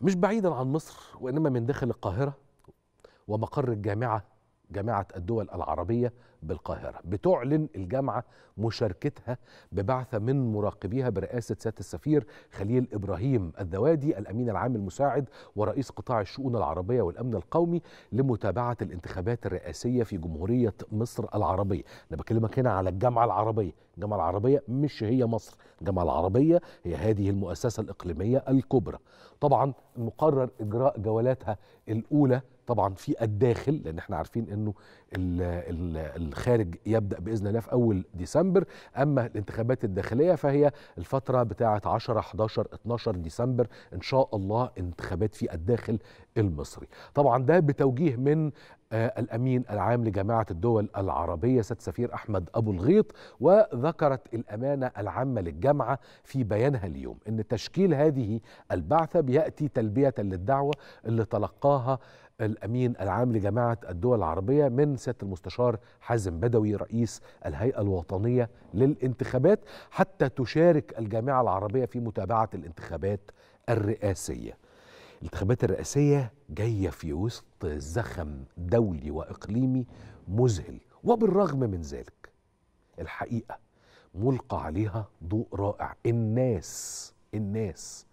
مش بعيدا عن مصر وإنما من داخل القاهرة ومقر الجامعة جامعة الدول العربية بالقاهرة بتعلن الجامعة مشاركتها ببعثة من مراقبيها برئاسة سيادة السفير خليل إبراهيم الذوادي الأمين العام المساعد ورئيس قطاع الشؤون العربية والأمن القومي لمتابعة الانتخابات الرئاسية في جمهورية مصر العربية أنا بكلمك هنا على الجامعة العربية الجامعة العربية مش هي مصر الجامعة العربية هي هذه المؤسسة الإقليمية الكبرى طبعا مقرر إجراء جولاتها الأولى طبعا في الداخل لان احنا عارفين انه الخارج يبدا باذن الله في اول ديسمبر اما الانتخابات الداخليه فهي الفتره بتاعه 10 11 12 ديسمبر ان شاء الله انتخابات في الداخل المصري طبعا ده بتوجيه من آه، الامين العام لجامعه الدول العربيه سيد سفير احمد ابو الغيط وذكرت الامانه العامه للجامعه في بيانها اليوم ان تشكيل هذه البعثه بياتي تلبيه للدعوه اللي تلقاها الامين العام لجماعه الدول العربيه من سياده المستشار حازم بدوي رئيس الهيئه الوطنيه للانتخابات حتى تشارك الجامعه العربيه في متابعه الانتخابات الرئاسيه. الانتخابات الرئاسيه جايه في وسط زخم دولي واقليمي مذهل وبالرغم من ذلك الحقيقه ملقى عليها ضوء رائع الناس الناس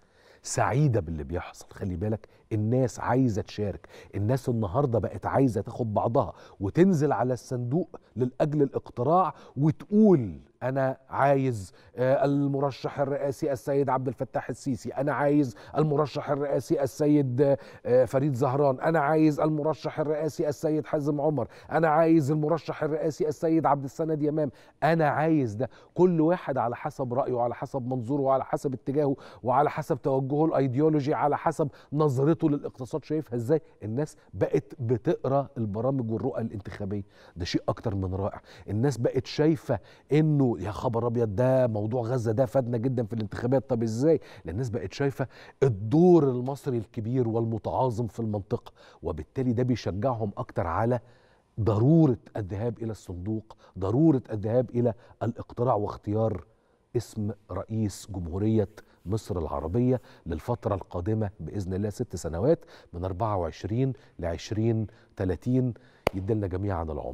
سعيده باللي بيحصل خلي بالك الناس عايزه تشارك الناس النهارده بقت عايزه تاخد بعضها وتنزل على الصندوق لاجل الاقتراع وتقول انا عايز آه، المرشح الرئاسي السيد عبد الفتاح السيسي انا عايز المرشح الرئاسي السيد آه، فريد زهران انا عايز المرشح الرئاسي السيد حازم عمر انا عايز المرشح الرئاسي السيد عبد السند يمام انا عايز ده كل واحد على حسب رايه وعلى حسب منظوره وعلى حسب اتجاهه وعلى حسب توجهه الايديولوجي على حسب نظرته طول الاقتصاد شايفها ازاي الناس بقت بتقرا البرامج والرؤى الانتخابيه ده شيء اكتر من رائع الناس بقت شايفه انه يا خبر ابيض ده موضوع غزه ده فادنا جدا في الانتخابات طب ازاي لان الناس بقت شايفه الدور المصري الكبير والمتعاظم في المنطقه وبالتالي ده بيشجعهم اكتر على ضروره الذهاب الى الصندوق ضروره الذهاب الى الاقتراع واختيار اسم رئيس جمهورية مصر العربية للفترة القادمة بإذن الله ست سنوات من 24 ل 20 30 يدلنا جميعا العمر